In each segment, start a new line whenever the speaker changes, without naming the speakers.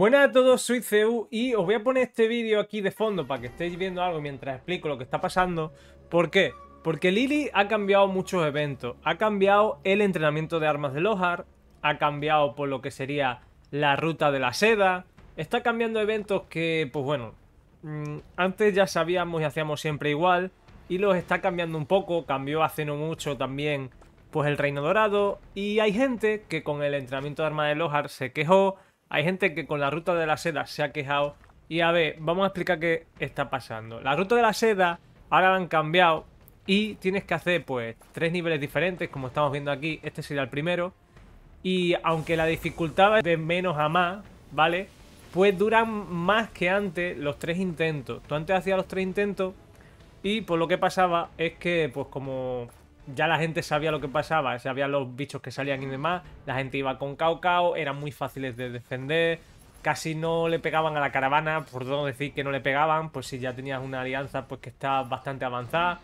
Buenas a todos, soy CEU y os voy a poner este vídeo aquí de fondo para que estéis viendo algo mientras explico lo que está pasando. ¿Por qué? Porque Lili ha cambiado muchos eventos. Ha cambiado el entrenamiento de armas de Lohar, ha cambiado por lo que sería la ruta de la seda. Está cambiando eventos que, pues bueno, mm, antes ya sabíamos y hacíamos siempre igual y los está cambiando un poco. Cambió hace no mucho también pues el Reino Dorado y hay gente que con el entrenamiento de armas de Lohar se quejó hay gente que con la ruta de la seda se ha quejado. Y a ver, vamos a explicar qué está pasando. La ruta de la seda ahora la han cambiado y tienes que hacer pues tres niveles diferentes, como estamos viendo aquí. Este sería el primero. Y aunque la dificultad es de menos a más, ¿vale? Pues duran más que antes los tres intentos. Tú antes hacías los tres intentos y por lo que pasaba es que pues como ya la gente sabía lo que pasaba, sabían los bichos que salían y demás, la gente iba con cao eran muy fáciles de defender, casi no le pegaban a la caravana, por no decir que no le pegaban, pues si ya tenías una alianza pues que está bastante avanzada.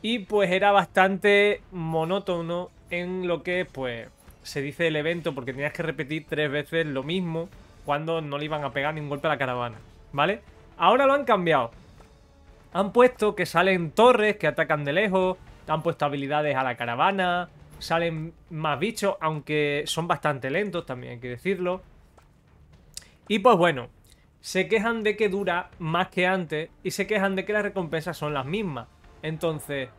Y pues era bastante monótono en lo que pues se dice el evento, porque tenías que repetir tres veces lo mismo cuando no le iban a pegar un golpe a la caravana, ¿vale? Ahora lo han cambiado. Han puesto que salen torres que atacan de lejos, han puesto habilidades a la caravana, salen más bichos, aunque son bastante lentos, también hay que decirlo. Y pues bueno, se quejan de que dura más que antes y se quejan de que las recompensas son las mismas. Entonces,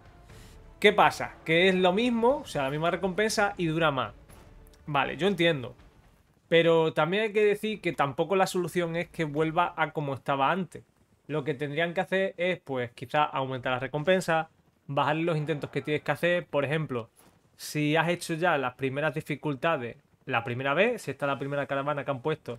¿qué pasa? Que es lo mismo, o sea, la misma recompensa y dura más. Vale, yo entiendo. Pero también hay que decir que tampoco la solución es que vuelva a como estaba antes. Lo que tendrían que hacer es, pues, quizás aumentar las recompensas, Bajar los intentos que tienes que hacer. Por ejemplo, si has hecho ya las primeras dificultades la primera vez, si está la primera caravana que han puesto,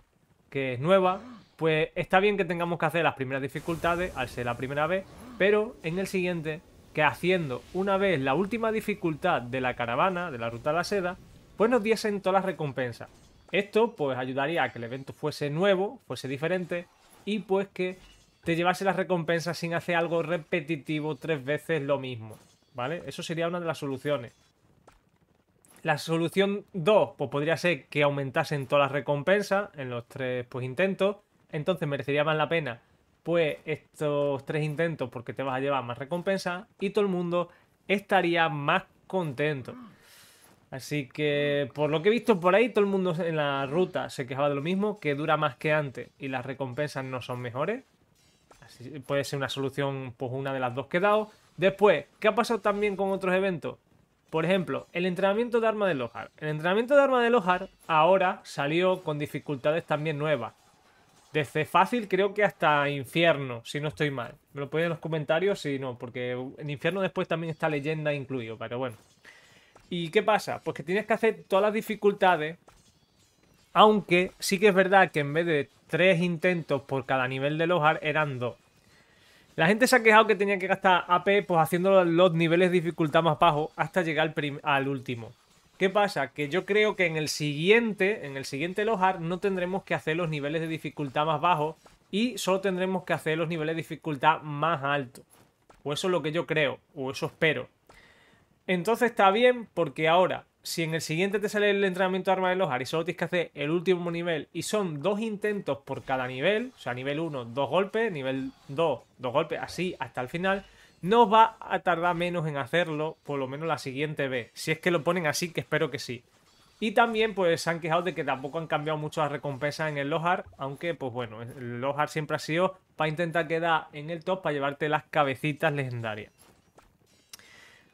que es nueva, pues está bien que tengamos que hacer las primeras dificultades al ser la primera vez, pero en el siguiente, que haciendo una vez la última dificultad de la caravana, de la ruta de la seda, pues nos diesen todas las recompensas. Esto pues ayudaría a que el evento fuese nuevo, fuese diferente y pues que te llevase las recompensas sin hacer algo repetitivo tres veces lo mismo, ¿vale? Eso sería una de las soluciones. La solución 2, pues podría ser que aumentasen todas las recompensas en los tres pues, intentos. Entonces merecería más la pena, pues, estos tres intentos porque te vas a llevar más recompensas y todo el mundo estaría más contento. Así que, por lo que he visto por ahí, todo el mundo en la ruta se quejaba de lo mismo, que dura más que antes y las recompensas no son mejores puede ser una solución, pues una de las dos que he dado. Después, ¿qué ha pasado también con otros eventos? Por ejemplo, el entrenamiento de arma de Lojar. El entrenamiento de arma de Lojar ahora salió con dificultades también nuevas. Desde fácil creo que hasta infierno, si no estoy mal. Me lo ponen en los comentarios si no, porque en infierno después también está leyenda incluido, pero bueno. ¿Y qué pasa? Pues que tienes que hacer todas las dificultades, aunque sí que es verdad que en vez de tres intentos por cada nivel de Lojar eran dos. La gente se ha quejado que tenía que gastar AP pues haciendo los niveles de dificultad más bajos hasta llegar al, al último. ¿Qué pasa? Que yo creo que en el siguiente, en el siguiente Lohar, no tendremos que hacer los niveles de dificultad más bajos y solo tendremos que hacer los niveles de dificultad más altos. O eso es lo que yo creo, o eso espero. Entonces está bien porque ahora si en el siguiente te sale el entrenamiento de arma de los y solo tienes que hacer el último nivel y son dos intentos por cada nivel, o sea, nivel 1, dos golpes, nivel 2, dos golpes, así hasta el final, no va a tardar menos en hacerlo, por lo menos la siguiente vez. Si es que lo ponen así, que espero que sí. Y también, pues, se han quejado de que tampoco han cambiado mucho las recompensas en el Lohar, aunque, pues bueno, el Lohar siempre ha sido para intentar quedar en el top, para llevarte las cabecitas legendarias.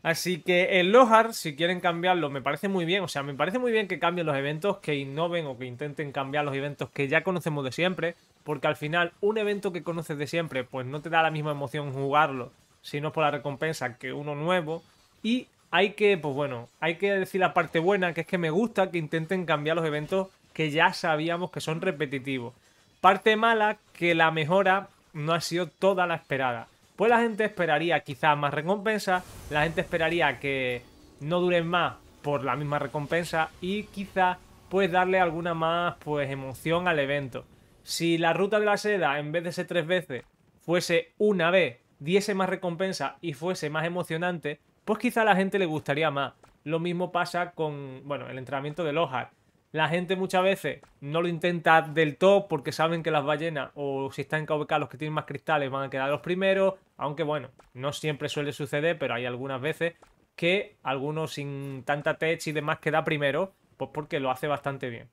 Así que el Lohar, si quieren cambiarlo, me parece muy bien. O sea, me parece muy bien que cambien los eventos, que innoven o que intenten cambiar los eventos que ya conocemos de siempre. Porque al final, un evento que conoces de siempre, pues no te da la misma emoción jugarlo, si no es por la recompensa, que uno nuevo. Y hay que, pues bueno, hay que decir la parte buena, que es que me gusta que intenten cambiar los eventos que ya sabíamos que son repetitivos. Parte mala, que la mejora no ha sido toda la esperada pues la gente esperaría quizás más recompensa, la gente esperaría que no duren más por la misma recompensa y quizás pues darle alguna más pues emoción al evento. Si la ruta de la seda en vez de ser tres veces fuese una vez, diese más recompensa y fuese más emocionante, pues quizá a la gente le gustaría más. Lo mismo pasa con, bueno, el entrenamiento de Lohar. La gente muchas veces no lo intenta del todo porque saben que las ballenas o si están en KVK los que tienen más cristales van a quedar los primeros, aunque bueno, no siempre suele suceder, pero hay algunas veces que algunos sin tanta tech y demás queda primero, pues porque lo hace bastante bien.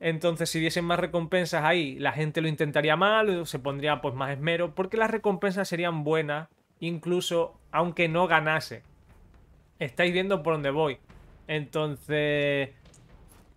Entonces, si diesen más recompensas ahí, la gente lo intentaría mal, se pondría pues más esmero, porque las recompensas serían buenas, incluso aunque no ganase. Estáis viendo por dónde voy. Entonces,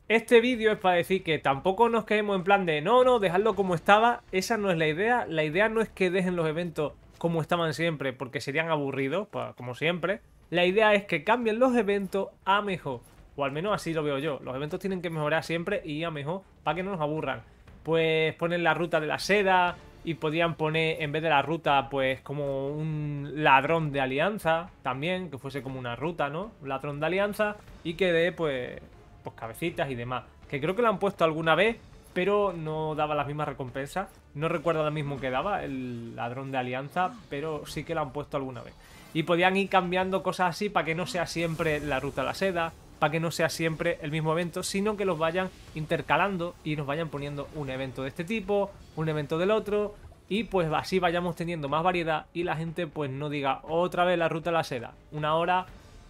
este vídeo es para decir que tampoco nos quedemos en plan de no, no, dejarlo como estaba. Esa no es la idea. La idea no es que dejen los eventos como estaban siempre, porque serían aburridos, como siempre. La idea es que cambien los eventos a mejor. O al menos así lo veo yo. Los eventos tienen que mejorar siempre y a mejor para que no nos aburran. Pues ponen la ruta de la seda y podían poner en vez de la ruta pues como un ladrón de alianza también, que fuese como una ruta, ¿no? Un ladrón de alianza y que dé pues pues, cabecitas y demás. Que creo que lo han puesto alguna vez, pero no daba las mismas recompensas. No recuerdo lo mismo que daba el ladrón de alianza, pero sí que la han puesto alguna vez. Y podían ir cambiando cosas así para que no sea siempre la ruta a la seda, para que no sea siempre el mismo evento, sino que los vayan intercalando y nos vayan poniendo un evento de este tipo, un evento del otro, y pues así vayamos teniendo más variedad y la gente pues no diga otra vez la ruta a la seda, una hora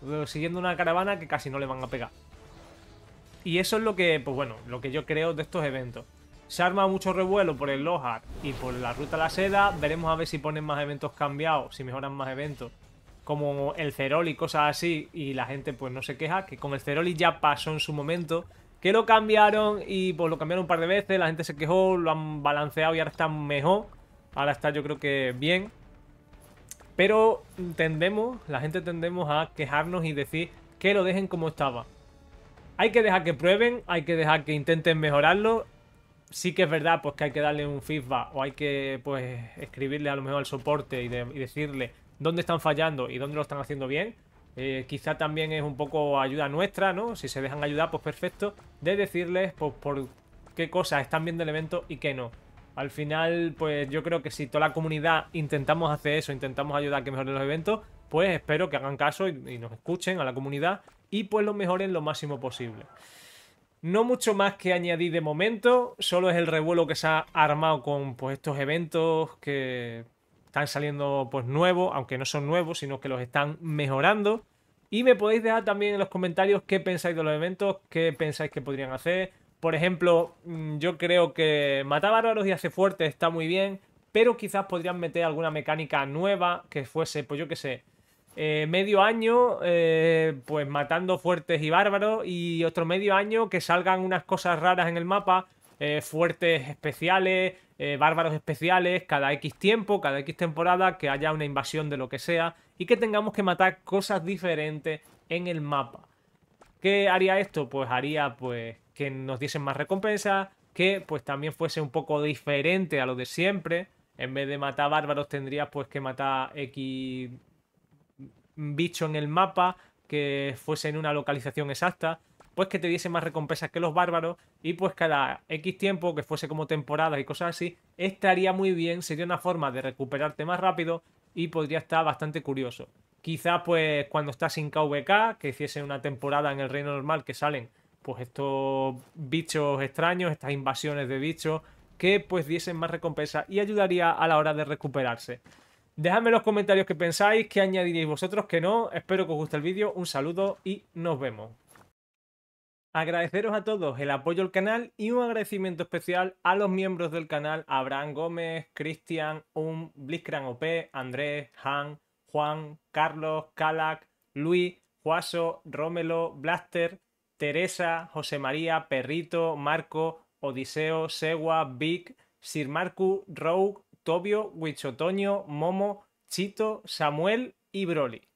eh, siguiendo una caravana que casi no le van a pegar. Y eso es lo que, pues bueno, lo que yo creo de estos eventos. Se arma mucho revuelo por el Lohar y por la ruta a la seda. Veremos a ver si ponen más eventos cambiados, si mejoran más eventos. Como el Ceroli cosas así. Y la gente pues no se queja. Que con el Ceroli ya pasó en su momento. Que lo cambiaron y pues lo cambiaron un par de veces. La gente se quejó, lo han balanceado y ahora está mejor. Ahora está yo creo que bien. Pero tendemos, la gente tendemos a quejarnos y decir que lo dejen como estaba. Hay que dejar que prueben, hay que dejar que intenten mejorarlo. Sí que es verdad pues que hay que darle un feedback o hay que pues escribirle a lo mejor al soporte y, decirle dónde están fallando y dónde lo están haciendo bien. Eh, quizá también es un poco ayuda nuestra, ¿no? Si se dejan ayudar, pues perfecto. De decirles pues, por qué cosas están viendo el evento y qué no. Al final, pues yo creo que si toda la comunidad intentamos hacer eso, intentamos ayudar a que mejoren los eventos, pues espero que hagan caso y, nos escuchen a la comunidad y pues lo mejoren lo máximo posible. No mucho más que añadir de momento, solo es el revuelo que se ha armado con pues, estos eventos que están saliendo pues nuevos, aunque no son nuevos, sino que los están mejorando. Y me podéis dejar también en los comentarios qué pensáis de los eventos, qué pensáis que podrían hacer. Por ejemplo, mm, yo creo que matar bárbaros y hacer fuerte está muy bien, pero quizás podrían meter alguna mecánica nueva que fuese, pues yo qué sé, eh, medio año, eh, pues matando fuertes y bárbaros. Y otro medio año que salgan unas cosas raras en el mapa. Eh, fuertes especiales, bárbaros especiales, cada X tiempo, cada X temporada, que haya una invasión de lo que sea. Y que tengamos que matar cosas diferentes en el mapa. ¿Qué haría esto? Pues haría pues que nos diesen más recompensas, que pues también fuese un poco diferente a lo de siempre. En vez de matar bárbaros tendrías pues que matar X bicho en el mapa, que fuese en una localización exacta, pues que te diese más recompensas que los bárbaros y pues cada X tiempo, que fuese como temporada y cosas así, estaría muy bien, sería una forma de recuperarte más rápido y podría estar bastante curioso. Quizás pues cuando estás sin KVK, que hiciese una temporada en el reino normal que salen pues estos bichos extraños, estas invasiones de bichos, que pues diesen más recompensa y ayudaría a la hora de recuperarse. Dejadme en los comentarios qué pensáis, qué añadiréis vosotros, que no. Espero que os guste el vídeo. Un saludo y nos vemos. Agradeceros a todos el apoyo al canal y un agradecimiento especial a los miembros del canal Abraham Gómez, Cristian, Um, Blitzcrank OP, Andrés, Han, Juan, Carlos, Calac, Luis, Juaso, Romelo, Blaster, Teresa, José María, Perrito, Marco, Odiseo, Segua, Vic, Sir Marcu, Rogue, Tobio, Huichotoño, Momo, Chito, Samuel y Broly.